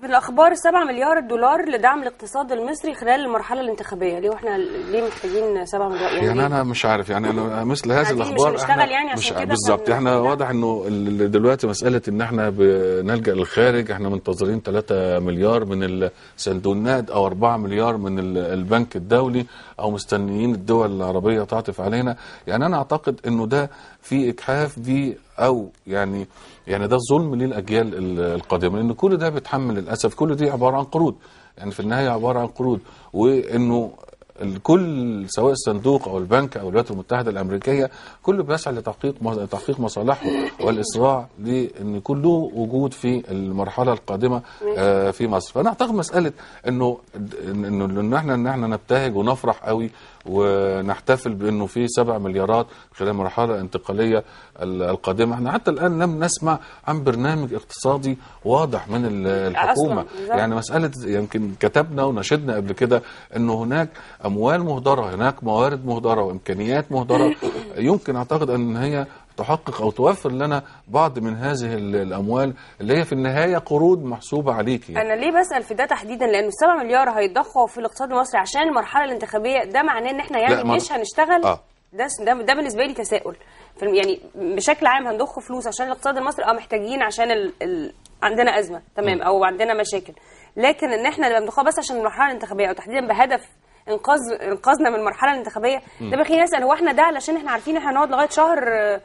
في الاخبار 7 مليار دولار لدعم الاقتصاد المصري خلال المرحله الانتخابيه ليه واحنا ليه محتاجين 7 مليار يعني, يعني انا مش عارف يعني انا مثل هذه الاخبار مش هنشتغل يعني عشان كده بالظبط احنا واضح انه دلوقتي مساله ان احنا بنلجا للخارج احنا منتظرين 3 مليار من السندونات او 4 مليار من البنك الدولي او مستنيين الدول العربيه تعطف علينا يعني انا اعتقد انه ده في اجحاف ب او يعني يعني ده ظلم للاجيال القادمه لان كل ده بيتحمل للاسف كل دي عباره عن قروض يعني في النهايه عباره عن قروض وانه الكل سواء الصندوق او البنك او الولايات المتحده الامريكيه كله بيسعى لتحقيق تحقيق مصالحه والاسراع لان كله وجود في المرحله القادمه آه، في مصر فانا اعتقد مساله انه انه ان احنا ان احنا نبتهج ونفرح قوي ونحتفل بانه في 7 مليارات خلال المرحله الانتقاليه القادمه احنا حتى الان لم نسمع عن برنامج اقتصادي واضح من الحكومه يعني مساله يمكن كتبنا ونشدنا قبل كده انه هناك اموال مهدره هناك موارد مهدره وامكانيات مهدره يمكن اعتقد ان هي تحقق او توفر لنا بعض من هذه الاموال اللي هي في النهايه قروض محسوبه عليك يعني. انا ليه بسال في ده تحديدا لانه 7 مليار هيتضخوا في الاقتصاد المصري عشان المرحله الانتخابيه ده معناه ان احنا يعني مش هنشتغل آه. ده ده بالنسبه لي تساؤل يعني بشكل عام هنضخ فلوس عشان الاقتصاد المصري اه محتاجين عشان الـ الـ عندنا ازمه تمام م. او عندنا مشاكل لكن ان احنا بنضخها بس عشان المرحله الانتخابيه او تحديدا بهدف انقاذ انقاذنا من المرحله الانتخابيه م. ده بخليني اسال هو احنا ده علشان احنا عارفين احنا هنقعد لغايه شهر آه،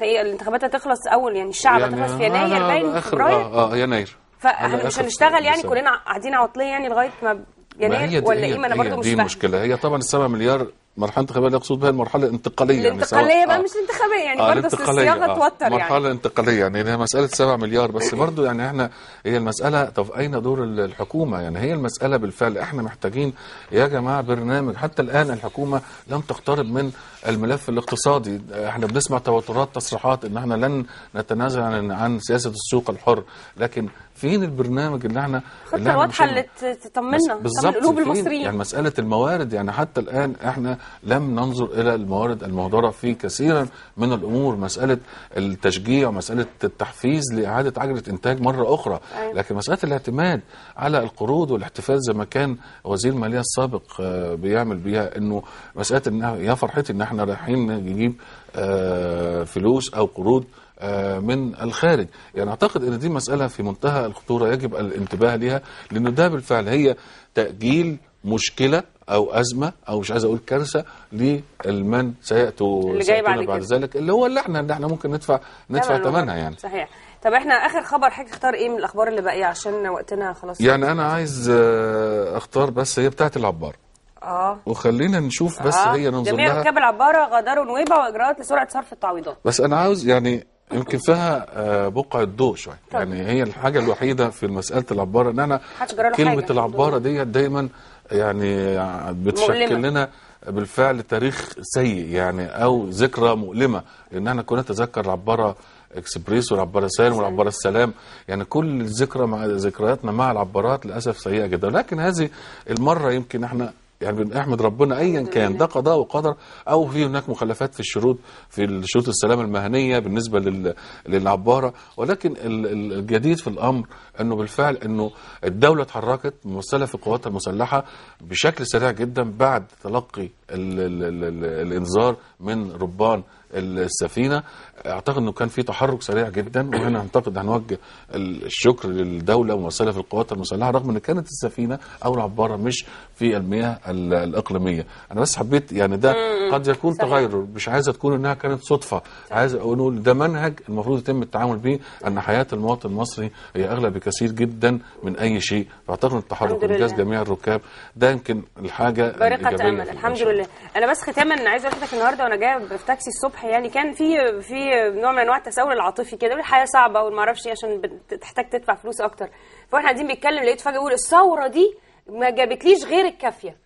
هي الانتخابات هتخلص اول يعني الشعب يعني هتخلص في يناير آه، باين فبراير اه اه يناير فاحنا مش هنشتغل يعني كلنا قاعدين عطليه يعني لغايه ما يناير ولا ايه ما انا برضه مش دي مشكله هي طبعا ال 7 مليار مرحله انتخابيه اللي اقصد بها المرحله الانتقاليه يعني الانتقاليه يعني بقى آه. مش الانتخابيه يعني آه برضه الصياغه آه. توتر يعني مرحله انتقاليه يعني هي مساله 7 مليار بس برضه يعني احنا هي المساله طب اين دور الحكومه يعني هي المساله بالفعل احنا محتاجين يا جماعه برنامج حتى الان الحكومه لم تقترب من الملف الاقتصادي احنا بنسمع توترات تصريحات ان احنا لن نتنازل عن عن سياسه السوق الحر لكن فين البرنامج اللي احنا خطه واضحه اللي تطمنا بالظبط قلوب المصريين يعني مساله الموارد يعني حتى الان احنا لم ننظر إلى الموارد المهدرة في كثيرا من الأمور مسألة التشجيع مسألة التحفيز لإعادة عجلة إنتاج مرة أخرى أيوة. لكن مسألة الاعتماد على القروض والاحتفال زي ما كان وزير المالية السابق آه، بيعمل بيها أنه مسألة إنها يا فرحتي إن إحنا رايحين نجيب آه، فلوس أو قروض آه، من الخارج يعني أعتقد أن دي مسألة في منتهى الخطورة يجب الانتباه لها لأنه ده بالفعل هي تأجيل مشكله او ازمه او مش عايز اقول كارثه للمن سياتوا اللي جاي بعد, بعد ذلك اللي هو اللي احنا اللي احنا ممكن ندفع ندفع ثمنها يعني صحيح طب احنا اخر خبر حضرتك تختار ايه من الاخبار اللي باقيه عشان وقتنا خلاص يعني انا عايز آه، اختار بس هي بتاعه العبار اه وخلينا نشوف بس آه. هي ننظر لها جميع ركاب العباره غادروا نويبع واجراءات لسرعه صرف التعويضات بس انا عاوز يعني يمكن فيها آه، بقعه ضوء شويه يعني هي الحاجه الوحيده في مساله العباره ان انا كلمه حاجة. العباره ديت دايما يعني بتشكل مؤلمة. لنا بالفعل تاريخ سيء يعني او ذكرى مؤلمه لان احنا كنا نتذكر العباره اكسبريس والعباره سالم والعباره السلام يعني كل ذكرى مع ذكرياتنا مع العبارات للاسف سيئه جدا لكن هذه المره يمكن احنا يعني بنحمد ربنا ايا كان ده قضاء وقدر او في هناك مخلفات في الشروط في شروط السلامه المهنيه بالنسبه للعباره ولكن الجديد في الامر انه بالفعل انه الدوله اتحركت ممثله في قواتها المسلحه بشكل سريع جدا بعد تلقي الانذار من ربان السفينه اعتقد انه كان في تحرك سريع جدا وهنا اعتقد هنوجه الشكر للدوله وممثله في القوات المسلحه رغم ان كانت السفينه او العباره مش في المياه الاقليميه انا بس حبيت يعني ده قد يكون صحيح. تغير مش عايزه تكون انها كانت صدفه عايز اقول ده منهج المفروض يتم التعامل به ان حياه المواطن المصري هي اغلى بكثير جدا من اي شيء فاعتقد التحرك انجاز جميع الركاب ده يمكن الحاجه بارقه امل الحمد لله انا بس ختاما عايز اقول النهارده وانا جايه في تاكسي الصبح يعني كان في في نوع من انواع التساؤل العاطفي كده الحياه صعبه وما اعرفش إيه عشان بتحتاج تدفع فلوس اكتر فاحنا قاعدين بنتكلم لقيت فجاه يقول الثوره دي ما جابتليش غير الكافيه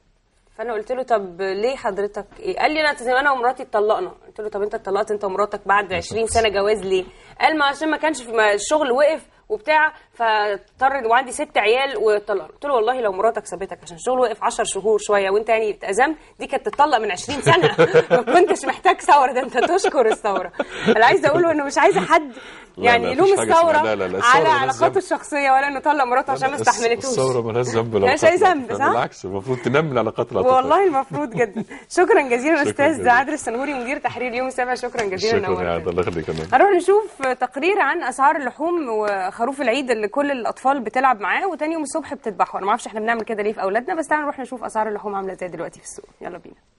فانا قلت له طب ليه حضرتك ايه قال لي انا انا ومراتي اتطلقنا قلت له طب انت اتطلقت انت ومراتك بعد 20 سنه جواز ليه قال ما عشان ما كانش في ما الشغل وقف وبتاع فاضطر وعندي ست عيال وطلق قلت له والله لو مراتك سابتك عشان شغل وقف 10 شهور شويه وانت يعني اتأزمت دي كانت تطلق من 20 سنه ما كنتش محتاج ثوره ده انت تشكر الثوره انا عايزه اقوله انه مش عايزه حد يعني يلوم الثوره على علاقاته الشخصيه ولا انه طلق مراته عشان ما استحملتوش الثوره مالهاش ذنب مالهاش اي ذنب صح؟ بالعكس المفروض تنمي العلاقات العاطفيه والله المفروض جدا شكرا جزيلا استاذ عادل السنهوري مدير تحرير يوم السابع شكرا جزيلا شكرا يا الله يخليك هنروح نشوف تقرير عن اسعار اللحوم و خروف العيد اللي كل الاطفال بتلعب معاه وتاني يوم الصبح بتذبحه انا ما اعرفش احنا بنعمل كده ليه في اولادنا بس تعالوا نروح نشوف اسعار اللحوم عامله ازاي دلوقتي في السوق يلا بينا